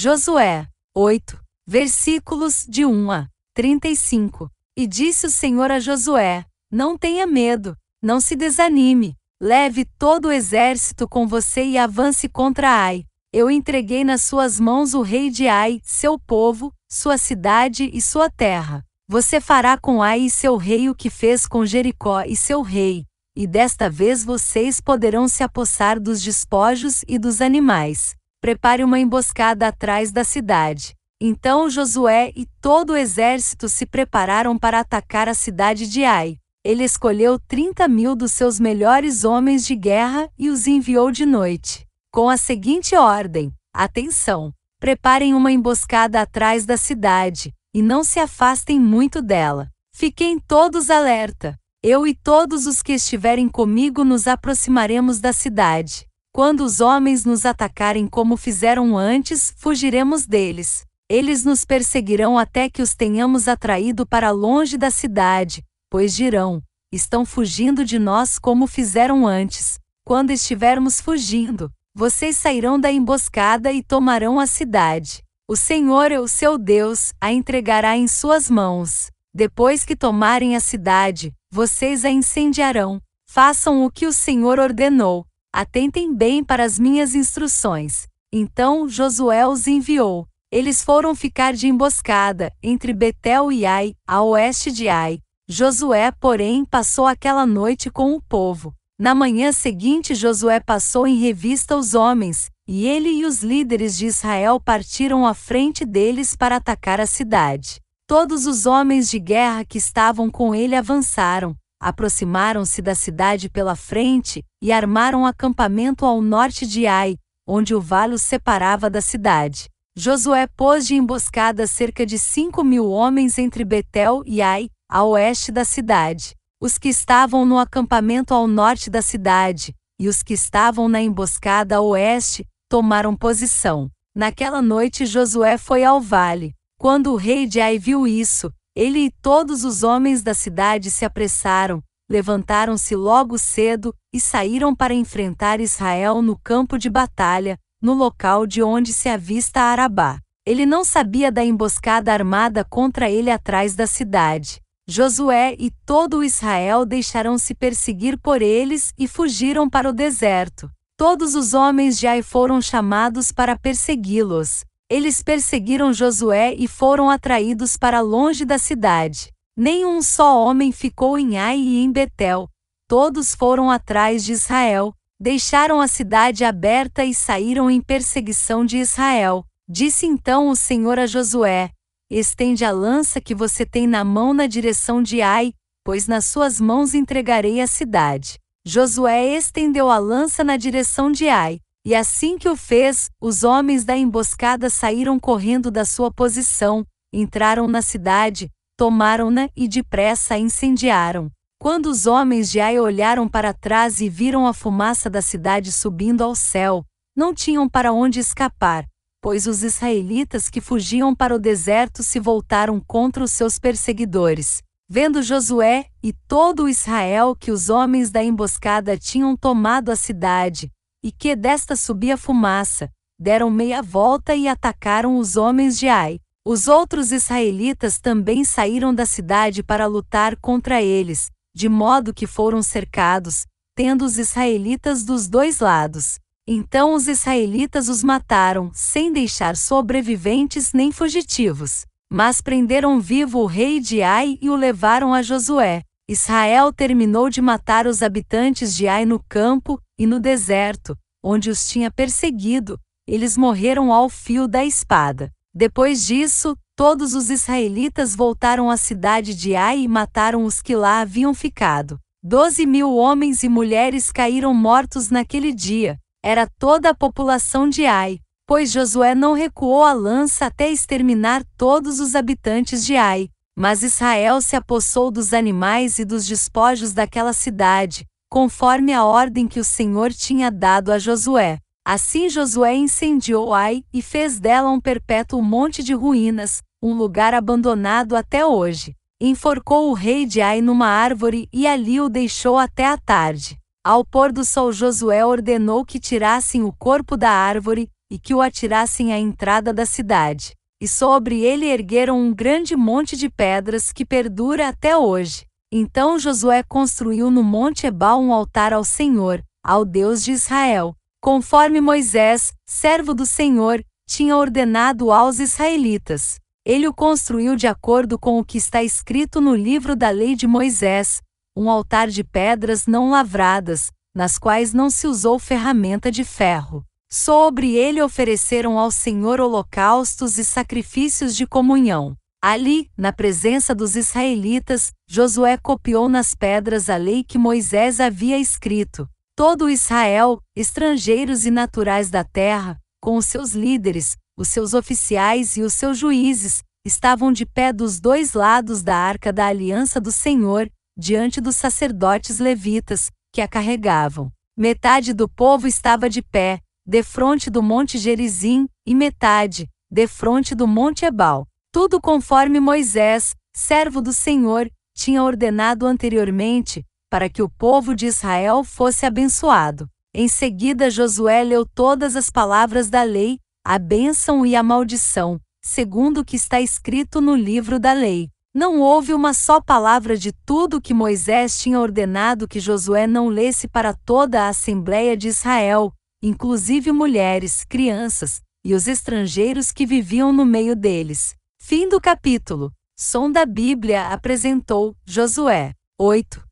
Josué 8, versículos de 1 a 35. E disse o Senhor a Josué: Não tenha medo, não se desanime, leve todo o exército com você e avance contra Ai. Eu entreguei nas suas mãos o rei de Ai, seu povo, sua cidade e sua terra. Você fará com Ai e seu rei o que fez com Jericó e seu rei, e desta vez vocês poderão se apossar dos despojos e dos animais prepare uma emboscada atrás da cidade. Então Josué e todo o exército se prepararam para atacar a cidade de Ai. Ele escolheu 30 mil dos seus melhores homens de guerra e os enviou de noite, com a seguinte ordem: Atenção! Preparem uma emboscada atrás da cidade, e não se afastem muito dela. Fiquem todos alerta! Eu e todos os que estiverem comigo nos aproximaremos da cidade. Quando os homens nos atacarem como fizeram antes, fugiremos deles. Eles nos perseguirão até que os tenhamos atraído para longe da cidade, pois dirão: estão fugindo de nós como fizeram antes. Quando estivermos fugindo, vocês sairão da emboscada e tomarão a cidade. O Senhor, é o seu Deus, a entregará em suas mãos. Depois que tomarem a cidade, vocês a incendiarão. Façam o que o Senhor ordenou. Atentem bem para as minhas instruções. Então Josué os enviou. Eles foram ficar de emboscada, entre Betel e Ai, a oeste de Ai. Josué, porém, passou aquela noite com o povo. Na manhã seguinte, Josué passou em revista os homens, e ele e os líderes de Israel partiram à frente deles para atacar a cidade. Todos os homens de guerra que estavam com ele avançaram, aproximaram-se da cidade pela frente e armaram um acampamento ao norte de Ai, onde o vale os separava da cidade. Josué pôs de emboscada cerca de cinco mil homens entre Betel e Ai, a oeste da cidade. Os que estavam no acampamento ao norte da cidade, e os que estavam na emboscada a oeste, tomaram posição. Naquela noite Josué foi ao vale. Quando o rei de Ai viu isso, ele e todos os homens da cidade se apressaram, levantaram-se logo cedo e saíram para enfrentar Israel no campo de batalha, no local de onde se avista Arabá. Ele não sabia da emboscada armada contra ele atrás da cidade. Josué e todo Israel deixaram-se perseguir por eles e fugiram para o deserto. Todos os homens de Ai foram chamados para persegui-los, eles perseguiram Josué e foram atraídos para longe da cidade. Nenhum só homem ficou em Ai e em Betel. Todos foram atrás de Israel, deixaram a cidade aberta e saíram em perseguição de Israel. Disse então o Senhor a Josué: Estende a lança que você tem na mão na direção de Ai, pois nas suas mãos entregarei a cidade. Josué estendeu a lança na direção de Ai, e assim que o fez, os homens da emboscada saíram correndo da sua posição, entraram na cidade, tomaram-na e depressa a incendiaram. Quando os homens de Ai olharam para trás e viram a fumaça da cidade subindo ao céu, não tinham para onde escapar, pois os israelitas que fugiam para o deserto se voltaram contra os seus perseguidores. Vendo Josué e todo Israel que os homens da emboscada tinham tomado a cidade, e que desta subia fumaça, deram meia volta e atacaram os homens de Ai. Os outros israelitas também saíram da cidade para lutar contra eles, de modo que foram cercados, tendo os israelitas dos dois lados. Então os israelitas os mataram, sem deixar sobreviventes nem fugitivos. Mas prenderam vivo o rei de Ai e o levaram a Josué, Israel terminou de matar os habitantes de Ai no campo e no deserto, onde os tinha perseguido, eles morreram ao fio da espada. Depois disso, todos os israelitas voltaram à cidade de Ai e mataram os que lá haviam ficado. Doze mil homens e mulheres caíram mortos naquele dia. Era toda a população de Ai, pois Josué não recuou a lança até exterminar todos os habitantes de Ai. Mas Israel se apossou dos animais e dos despojos daquela cidade, conforme a ordem que o Senhor tinha dado a Josué. Assim Josué incendiou Ai e fez dela um perpétuo monte de ruínas, um lugar abandonado até hoje. Enforcou o rei de Ai numa árvore e ali o deixou até a tarde. Ao pôr do sol, Josué ordenou que tirassem o corpo da árvore e que o atirassem à entrada da cidade e sobre ele ergueram um grande monte de pedras que perdura até hoje. Então Josué construiu no Monte Ebal um altar ao Senhor, ao Deus de Israel, conforme Moisés, servo do Senhor, tinha ordenado aos israelitas. Ele o construiu de acordo com o que está escrito no livro da lei de Moisés, um altar de pedras não lavradas, nas quais não se usou ferramenta de ferro. Sobre ele ofereceram ao Senhor holocaustos e sacrifícios de comunhão. Ali, na presença dos israelitas, Josué copiou nas pedras a lei que Moisés havia escrito. Todo Israel, estrangeiros e naturais da terra, com os seus líderes, os seus oficiais e os seus juízes, estavam de pé dos dois lados da arca da aliança do Senhor, diante dos sacerdotes levitas, que a carregavam. Metade do povo estava de pé, defronte do monte Gerizim, e metade, defronte do monte Ebal. Tudo conforme Moisés, servo do Senhor, tinha ordenado anteriormente, para que o povo de Israel fosse abençoado. Em seguida, Josué leu todas as palavras da lei, a bênção e a maldição, segundo o que está escrito no livro da lei. Não houve uma só palavra de tudo que Moisés tinha ordenado que Josué não lesse para toda a Assembleia de Israel, inclusive mulheres, crianças e os estrangeiros que viviam no meio deles. Fim do capítulo. Som da Bíblia apresentou Josué 8.